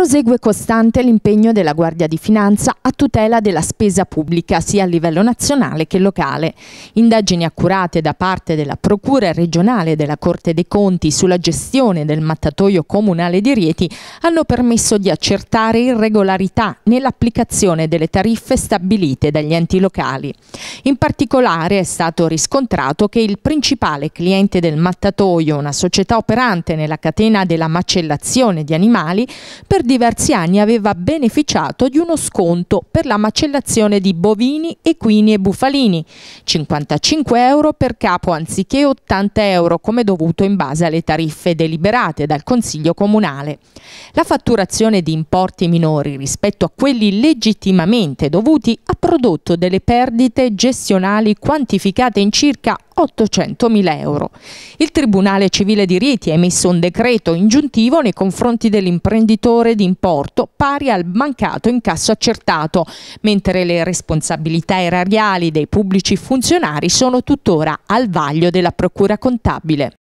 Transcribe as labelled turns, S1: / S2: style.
S1: Prosegue costante l'impegno della Guardia di Finanza a tutela della spesa pubblica sia a livello nazionale che locale. Indagini accurate da parte della Procura regionale della Corte dei Conti sulla gestione del mattatoio comunale di Rieti hanno permesso di accertare irregolarità nell'applicazione delle tariffe stabilite dagli enti locali. In particolare è stato riscontrato che il principale cliente del mattatoio, una società operante nella catena della macellazione di animali, per diversi anni aveva beneficiato di uno sconto per la macellazione di bovini, equini e bufalini, 55 euro per capo anziché 80 euro come dovuto in base alle tariffe deliberate dal Consiglio Comunale. La fatturazione di importi minori rispetto a quelli legittimamente dovuti ha prodotto delle perdite gestionali quantificate in circa 800.000 euro. Il Tribunale Civile di Rieti ha emesso un decreto ingiuntivo nei confronti dell'imprenditore di importo pari al mancato incasso accertato, mentre le responsabilità erariali dei pubblici funzionari sono tuttora al vaglio della Procura contabile.